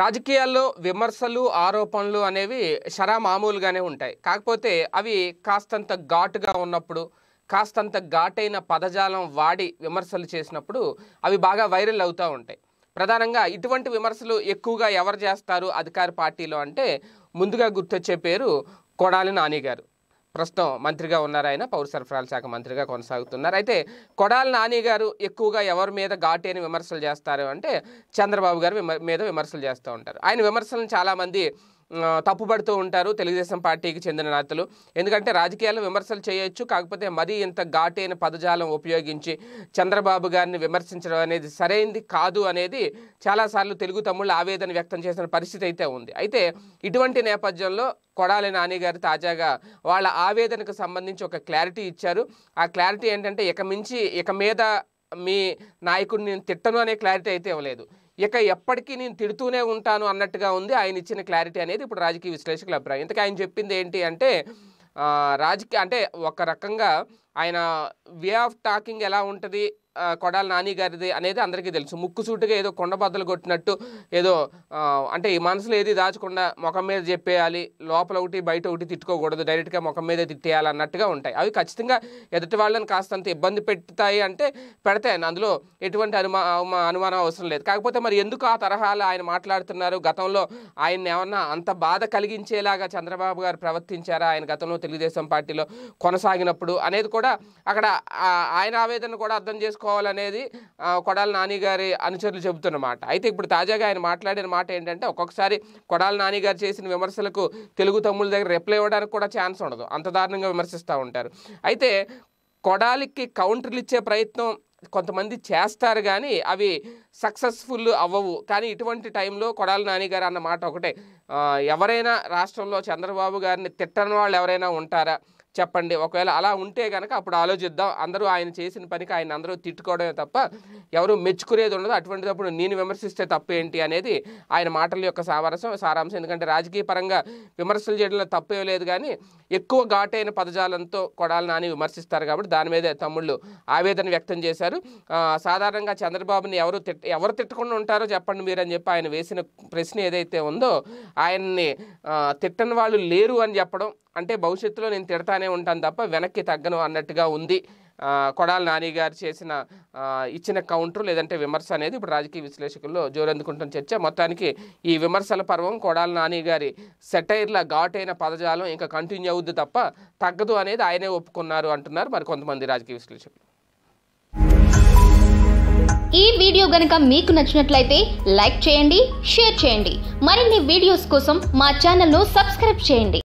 రాజకీయాల్లో విమర్శలు ఆరోపణలు అనేవి షరా మామూలుగానే ఉంటాయి కాకపోతే అవి కాస్తంత ఘాటుగా ఉన్నప్పుడు కాస్తంత ఘాటైన పదజాలం వాడి విమర్శలు చేసినప్పుడు అవి బాగా వైరల్ అవుతూ ఉంటాయి ప్రధానంగా ఇటువంటి విమర్శలు ఎక్కువగా ఎవరు చేస్తారు అధికార పార్టీలో అంటే ముందుగా గుర్తొచ్చే పేరు కొడాలి నాని గారు ప్రస్తుతం మంత్రిగా ఉన్నారు ఆయన పౌర సరఫరాల శాఖ మంత్రిగా కొనసాగుతున్నారు అయితే కొడాల నాని గారు ఎక్కువగా ఎవరి మీద ఘాటి విమర్శలు చేస్తారు అంటే చంద్రబాబు గారు మీద విమర్శలు చేస్తూ ఉంటారు ఆయన విమర్శలను చాలామంది తప్పుపడుతూ ఉంటారు తెలుగుదేశం పార్టీకి చెందిన నేతలు ఎందుకంటే రాజకీయాల్లో విమర్శలు చేయొచ్చు కాకపోతే మరీ ఇంత ఘాటైన పదజాలం ఉపయోగించి చంద్రబాబు గారిని విమర్శించడం అనేది సరైనది కాదు అనేది చాలాసార్లు తెలుగు తమ్ముళ్ళు ఆవేదన వ్యక్తం చేసిన పరిస్థితి అయితే ఉంది అయితే ఇటువంటి నేపథ్యంలో కొడాలి నాని గారు తాజాగా వాళ్ళ ఆవేదనకు సంబంధించి ఒక క్లారిటీ ఇచ్చారు ఆ క్లారిటీ ఏంటంటే ఇక మించి ఇక మీద మీ నాయకుడిని తిట్టను అనే క్లారిటీ అయితే ఇవ్వలేదు ఇక ఎప్పటికీ నేను తిడుతూనే ఉంటాను అన్నట్టుగా ఉంది ఆయన ఇచ్చిన క్లారిటీ అనేది ఇప్పుడు రాజకీయ విశ్లేషకుల అభిప్రాయం ఇంతకీ ఆయన చెప్పింది ఏంటి అంటే రాజకీయ అంటే ఒక రకంగా ఆయన వే ఆఫ్ టాకింగ్ ఎలా ఉంటుంది కొడాల నాని గారిది అనేది అందరికీ తెలుసు ముక్కుసూటుగా ఏదో కొండబద్దలు కొట్టినట్టు ఏదో అంటే ఈ మనసులో ఏది దాచకుండా ముఖం మీద చెప్పేయాలి లోపల ఒకటి బయట ఒకటి తిట్టుకోకూడదు డైరెక్ట్గా ముఖం మీద తిట్టేయాలి అన్నట్టుగా ఉంటాయి అవి ఖచ్చితంగా ఎదుటి వాళ్ళని కాస్తంత ఇబ్బంది పెడతాయి అంటే పెడతాయని అందులో ఎటువంటి అనుమా అనుమానం అవసరం లేదు కాకపోతే మరి ఎందుకు ఆ తరహాలో ఆయన మాట్లాడుతున్నారు గతంలో ఆయన ఏమన్నా అంత బాధ కలిగించేలాగా చంద్రబాబు గారు ప్రవర్తించారా ఆయన గతంలో తెలుగుదేశం పార్టీలో కొనసాగినప్పుడు అనేది కూడా కూడా అక్కడ ఆయన ఆవేదన కూడా అర్థం చేసుకోవాలనేది కొడాల నాని గారి అనుచరులు చెబుతున్నమాట అయితే ఇప్పుడు తాజాగా ఆయన మాట్లాడిన మాట ఏంటంటే ఒక్కొక్కసారి కొడాల నాని గారు చేసిన విమర్శలకు తెలుగు తమ్ముల దగ్గర రిప్లై ఇవ్వడానికి కూడా ఛాన్స్ ఉండదు అంత దారుణంగా విమర్శిస్తూ ఉంటారు అయితే కొడాలికి కౌంటర్లు ఇచ్చే ప్రయత్నం కొంతమంది చేస్తారు కానీ అవి సక్సెస్ఫుల్ అవ్వవు కానీ ఇటువంటి టైంలో కొడాలి నాని గారు అన్న మాట ఒకటే ఎవరైనా రాష్ట్రంలో చంద్రబాబు గారిని తిట్టని వాళ్ళు ఎవరైనా ఉంటారా చెప్పండి ఒకవేళ అలా ఉంటే కనుక అప్పుడు ఆలోచిద్దాం అందరూ ఆయన చేసిన పనికి ఆయన అందరూ తిట్టుకోవడమే తప్ప ఎవరు మెచ్చుకునేది ఉండదు అటువంటిదప్పుడు నేను విమర్శిస్తే ఏంటి అనేది ఆయన మాటల యొక్క సారాంశం సారాంశం ఎందుకంటే రాజకీయ పరంగా విమర్శలు చేయడంలో తప్పే లేదు కానీ ఎక్కువ ఘాటైన పదజాలంతో కొడాలని అని విమర్శిస్తారు కాబట్టి దాని మీద తమ్ముళ్ళు ఆవేదన వ్యక్తం చేశారు సాధారణంగా చంద్రబాబుని ఎవరు తిట్ ఎవరు తిట్టకుండా ఉంటారో చెప్పండి మీరు అని చెప్పి ఆయన వేసిన ప్రశ్న ఏదైతే ఉందో ఆయన్ని తిట్టని వాళ్ళు లేరు అని చెప్పడం అంటే భవిష్యత్తులో నేను తిడతానే ఉంటాను తప్ప వెనక్కి తగ్గను అన్నట్టుగా ఉంది కొడాల నాని గారు చేసిన ఇచ్చిన కౌంటర్ లేదంటే విమర్శ అనేది ఇప్పుడు రాజకీయ విశ్లేషకుల్లో జోరందుకుంటున్న చర్చ మొత్తానికి ఈ విమర్శల పర్వం కొడాల నాని గారి సెటైర్ల ఘాటైన పదజాలం ఇంకా కంటిన్యూ అవుద్ది తప్ప తగ్గదు అనేది ఆయనే ఒప్పుకున్నారు అంటున్నారు మరి కొంతమంది రాజకీయ విశ్లేషకులు ఈ వీడియో గనక మీకు నచ్చినట్లయితే లైక్ చేయండి షేర్ చేయండి మరిన్ని వీడియోస్ కోసం మా ఛానల్ను సబ్స్క్రైబ్ చేయండి